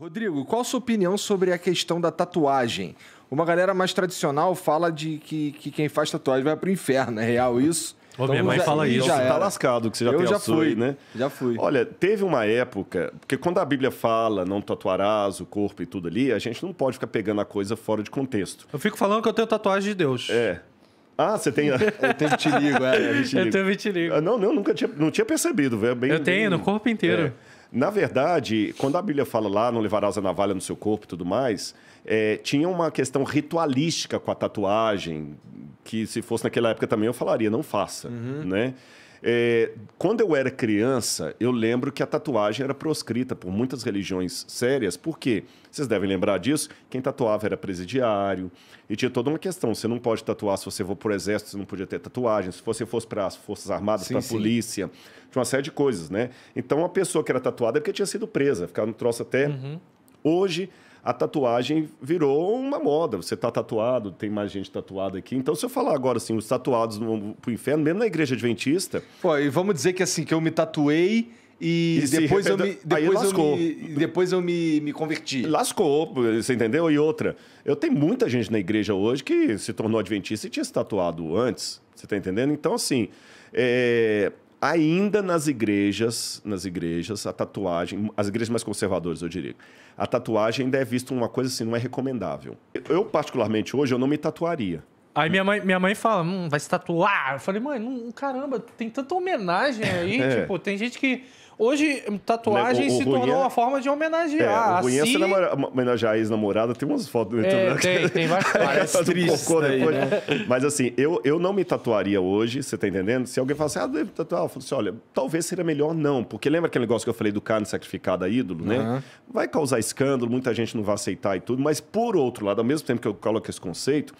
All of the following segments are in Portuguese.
Rodrigo, qual a sua opinião sobre a questão da tatuagem? Uma galera mais tradicional fala de que, que quem faz tatuagem vai pro inferno, é real isso? Ô, então, minha mãe já, fala isso. Já tá lascado, que você já Eu tem já açúcar, fui, né? Já fui. Olha, teve uma época, porque quando a Bíblia fala, não tatuarás o corpo e tudo ali, a gente não pode ficar pegando a coisa fora de contexto. Eu fico falando que eu tenho tatuagem de Deus. É. Ah, você tem. Eu tenho vitiligo, é. é vitiligo. Eu tenho vitiligo. Ah, não, não, nunca tinha, não tinha percebido, velho. Eu tenho, bem... no corpo inteiro. É. Na verdade, quando a Bíblia fala lá, não levarás a navalha no seu corpo e tudo mais, é, tinha uma questão ritualística com a tatuagem, que se fosse naquela época também eu falaria, não faça, uhum. né? É, quando eu era criança, eu lembro que a tatuagem era proscrita por muitas religiões sérias, porque vocês devem lembrar disso, quem tatuava era presidiário, e tinha toda uma questão, você não pode tatuar se você for para o exército, você não podia ter tatuagem, se você fosse para as forças armadas, para a polícia, tinha uma série de coisas, né? Então, a pessoa que era tatuada é porque tinha sido presa, ficava no troço até... Uhum Hoje, a tatuagem virou uma moda. Você está tatuado, tem mais gente tatuada aqui. Então, se eu falar agora assim, os tatuados no, pro inferno, mesmo na igreja adventista. Pô, e vamos dizer que assim, que eu me tatuei. E, e depois, se... eu, me, depois, eu, me, depois eu me, me converti. Lascou, você entendeu? E outra, eu tenho muita gente na igreja hoje que se tornou adventista e tinha se tatuado antes, você está entendendo? Então, assim, é, ainda nas igrejas, nas igrejas, a tatuagem, as igrejas mais conservadoras, eu diria, a tatuagem ainda é vista uma coisa assim, não é recomendável. Eu, particularmente, hoje, eu não me tatuaria. Aí minha mãe, minha mãe fala, hum, vai se tatuar. Eu falei, mãe, não, caramba, tem tanta homenagem aí. É. Tipo, tem gente que Hoje, tatuagem né, o, o, se tornou uma forma de homenagear. É, o assim... namora, homenagear a ex-namorada, tem umas fotos... no é, tem, tem várias é, tristes né? Mas assim, eu, eu não me tatuaria hoje, você tá entendendo? Se alguém falar assim, ah, deve tatuar, eu falo assim, olha, talvez seria melhor não, porque lembra aquele negócio que eu falei do carne sacrificada a ídolo, né? Uhum. Vai causar escândalo, muita gente não vai aceitar e tudo, mas por outro lado, ao mesmo tempo que eu coloco esse conceito,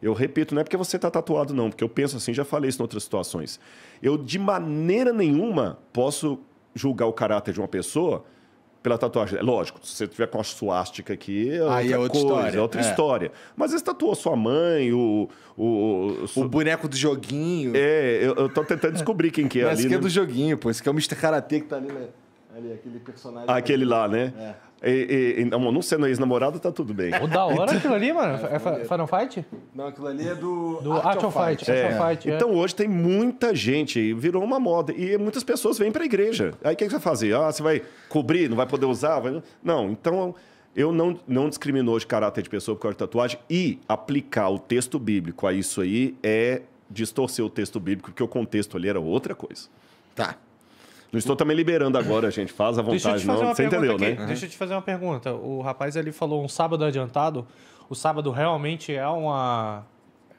eu repito, não é porque você está tatuado, não, porque eu penso assim, já falei isso em outras situações. Eu, de maneira nenhuma, posso julgar o caráter de uma pessoa pela tatuagem. É lógico, se você tiver com a suástica aqui, é outra, Aí é outra coisa, é história. É outra é. história. Mas você tatuou sua mãe, o. O, o, o boneco do joguinho. É, eu, eu tô tentando descobrir quem que é Mas ali. Esse aqui é né? é do joguinho, pô. Esse aqui é o Mr. Karatê que tá ali, né? Ali, aquele personagem. Aquele ali. lá, né? É. E, e, não, sendo ex-namorado, tá tudo bem. O da hora então, aquilo ali, mano. É, é, é Final Fight? Não, aquilo ali é do. Do Art, of Fight. É. Fight. É. então hoje tem muita gente, virou uma moda. E muitas pessoas vêm pra igreja. Aí o que, que você vai fazer? Ah, você vai cobrir, não vai poder usar? Vai... Não, então. Eu não, não discrimino de caráter de pessoa por causa de tatuagem e aplicar o texto bíblico a isso aí é distorcer o texto bíblico, porque o contexto ali era outra coisa. Tá. Não estou também liberando agora, gente. Faz à vontade, não. Você entendeu, né? aqui. né? Uhum. Deixa eu te fazer uma pergunta. O rapaz ele falou um sábado adiantado. O sábado realmente é uma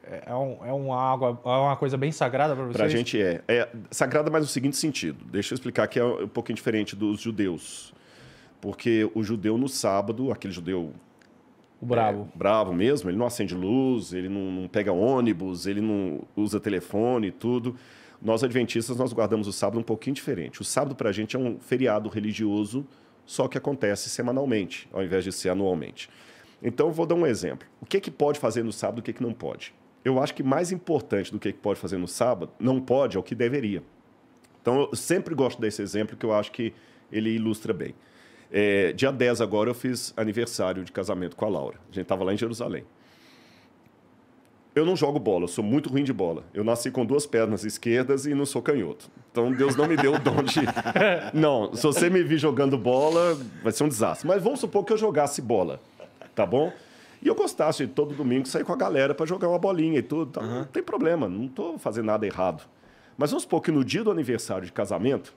é, um, é, uma, água, é uma coisa bem sagrada para vocês? Para a gente é. é. Sagrada, mas no seguinte sentido. Deixa eu explicar que é um pouquinho diferente dos judeus. Porque o judeu no sábado, aquele judeu. O bravo. É, bravo mesmo, ele não acende luz, ele não, não pega ônibus, ele não usa telefone e tudo. Nós adventistas nós guardamos o sábado um pouquinho diferente. O sábado para a gente é um feriado religioso, só que acontece semanalmente, ao invés de ser anualmente. Então vou dar um exemplo. O que é que pode fazer no sábado, o que é que não pode? Eu acho que mais importante do que é que pode fazer no sábado, não pode é o que deveria. Então eu sempre gosto desse exemplo que eu acho que ele ilustra bem. É, dia 10 agora eu fiz aniversário de casamento com a Laura. A gente estava lá em Jerusalém. Eu não jogo bola, eu sou muito ruim de bola. Eu nasci com duas pernas esquerdas e não sou canhoto. Então Deus não me deu o dom de. Não, se você me vir jogando bola, vai ser um desastre. Mas vamos supor que eu jogasse bola, tá bom? E eu gostasse de todo domingo sair com a galera para jogar uma bolinha e tudo. Tá? Uhum. Não tem problema, não tô fazendo nada errado. Mas vamos supor que no dia do aniversário de casamento,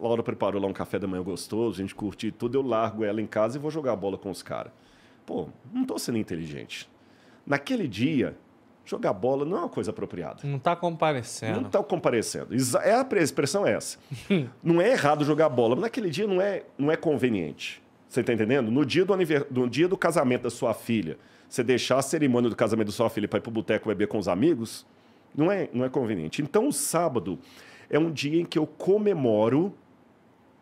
Laura preparou lá um café da manhã gostoso, a gente curtiu tudo, eu largo ela em casa e vou jogar bola com os caras. Pô, não tô sendo inteligente. Naquele dia, jogar bola não é uma coisa apropriada. Não está comparecendo. Não está comparecendo. É a expressão é essa. não é errado jogar bola, mas naquele dia não é, não é conveniente. Você está entendendo? No dia, do anivers... no dia do casamento da sua filha, você deixar a cerimônia do casamento da sua filha para ir para o boteco beber com os amigos, não é, não é conveniente. Então, o sábado é um dia em que eu comemoro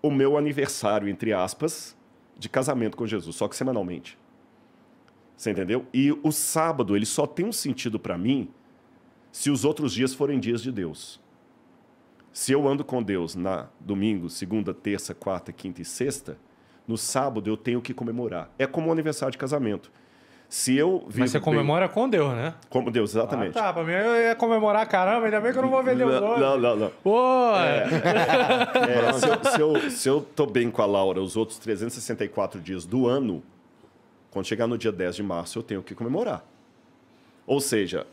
o meu aniversário, entre aspas, de casamento com Jesus, só que semanalmente. Você entendeu? E o sábado, ele só tem um sentido para mim se os outros dias forem dias de Deus. Se eu ando com Deus na domingo, segunda, terça, quarta, quinta e sexta, no sábado eu tenho que comemorar. É como o aniversário de casamento. Se eu vivo Mas você comemora bem... com Deus, né? Com Deus, exatamente. Ah, tá, pra mim eu ia comemorar, caramba, ainda bem que eu não vou ver Deus não, Não, não, não. Pô! É, é, é, se, eu, se, eu, se eu tô bem com a Laura os outros 364 dias do ano, quando chegar no dia 10 de março, eu tenho que comemorar. Ou seja,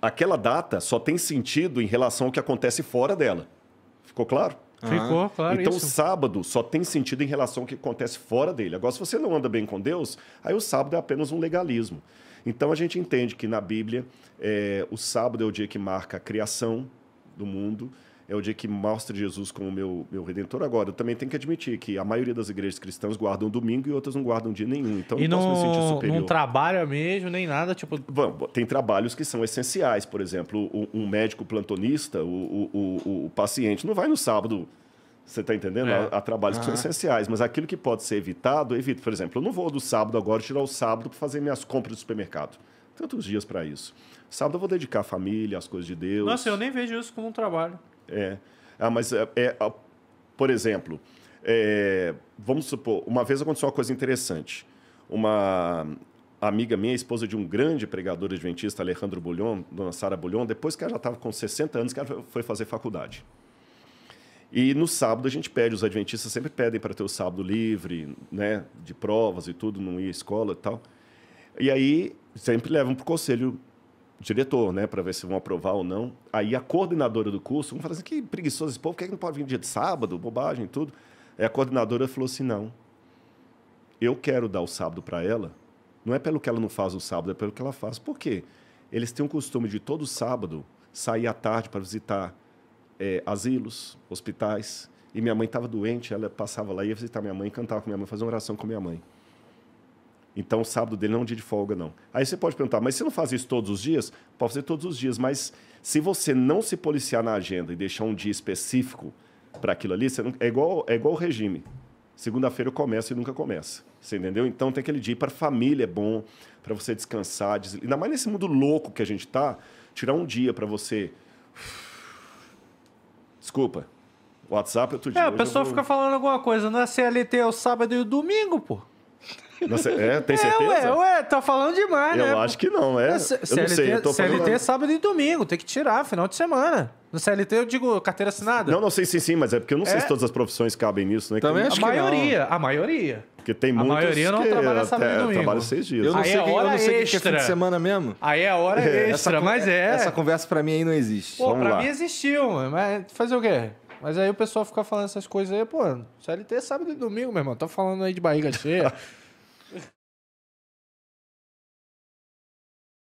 aquela data só tem sentido em relação ao que acontece fora dela. Ficou claro? Ah. Ficou, ah, claro. Então, isso. sábado só tem sentido em relação ao que acontece fora dele. Agora, se você não anda bem com Deus, aí o sábado é apenas um legalismo. Então, a gente entende que na Bíblia, é, o sábado é o dia que marca a criação do mundo, é o dia que mostra Jesus como meu, meu redentor. Agora, eu também tenho que admitir que a maioria das igrejas cristãs guardam domingo e outras não guardam dia nenhum. Então, e não, posso me sentir superior. não trabalha mesmo, nem nada, tipo... Bom, tem trabalhos que são essenciais. Por exemplo, um médico plantonista, o, o, o, o paciente não vai no sábado... Você está entendendo? É. Há, trabalhos que são essenciais, mas aquilo que pode ser evitado, eu evito. Por exemplo, eu não vou do sábado agora tirar o sábado para fazer minhas compras do supermercado. Tantos dias para isso. Sábado eu vou dedicar à família, às coisas de Deus. Nossa, eu nem vejo isso como um trabalho. É. Ah, mas, é, é ah, por exemplo, é, vamos supor, uma vez aconteceu uma coisa interessante. Uma amiga minha, esposa de um grande pregador adventista, Alejandro Bulhon, dona Sara Bulhon, depois que ela já estava com 60 anos, que ela foi fazer faculdade. E no sábado a gente pede, os adventistas sempre pedem para ter o sábado livre, né, de provas e tudo, não ir à escola e tal. E aí sempre levam para o conselho diretor, né, para ver se vão aprovar ou não. Aí a coordenadora do curso, um fala assim: que preguiçoso esse povo, por que, é que não pode vir dia de sábado, bobagem e tudo. Aí a coordenadora falou assim: não, eu quero dar o sábado para ela, não é pelo que ela não faz o sábado, é pelo que ela faz. Por quê? Eles têm o costume de todo sábado sair à tarde para visitar é, asilos, hospitais. E minha mãe estava doente, ela passava lá, ia visitar minha mãe, cantava com minha mãe, fazia uma oração com minha mãe. Então, o sábado dele não é um dia de folga, não. Aí você pode perguntar, mas você não faz isso todos os dias? Pode fazer todos os dias, mas se você não se policiar na agenda e deixar um dia específico para aquilo ali, não, é, igual, é igual o regime. Segunda-feira eu começo e nunca começa. Você entendeu? Então tem aquele dia para família é bom, para você descansar. Des... Ainda mais nesse mundo louco que a gente está, tirar um dia para você. Desculpa. WhatsApp é outro é, dia. É, a pessoa vou... fica falando alguma coisa, não é CLT é o sábado e o domingo, pô. Você, é, tem certeza? É, ué, ué, tá falando demais, né? Eu acho que não, é. é eu CLT, não sei, eu tô CLT é sábado e domingo, tem que tirar, final de semana. No CLT eu digo carteira assinada. Não, não sei sim, sim, mas é porque eu não é... sei se é? todas as profissões cabem nisso, né? Também que... acho a maioria, não. a maioria. Porque tem muitos. A maioria não que trabalha sábado e domingo. Trabalha seis dias. Eu não aí é sei, é que, hora eu sei extra. que é fim de semana mesmo. Aí é hora é. extra, essa, mas é. Essa conversa pra mim aí não existe. Pô, Vamos pra lá. mim existiu, mas fazer o quê? Mas aí o pessoal fica falando essas coisas aí, pô, CLT é sábado e domingo, meu irmão. Tá falando aí de barriga cheia,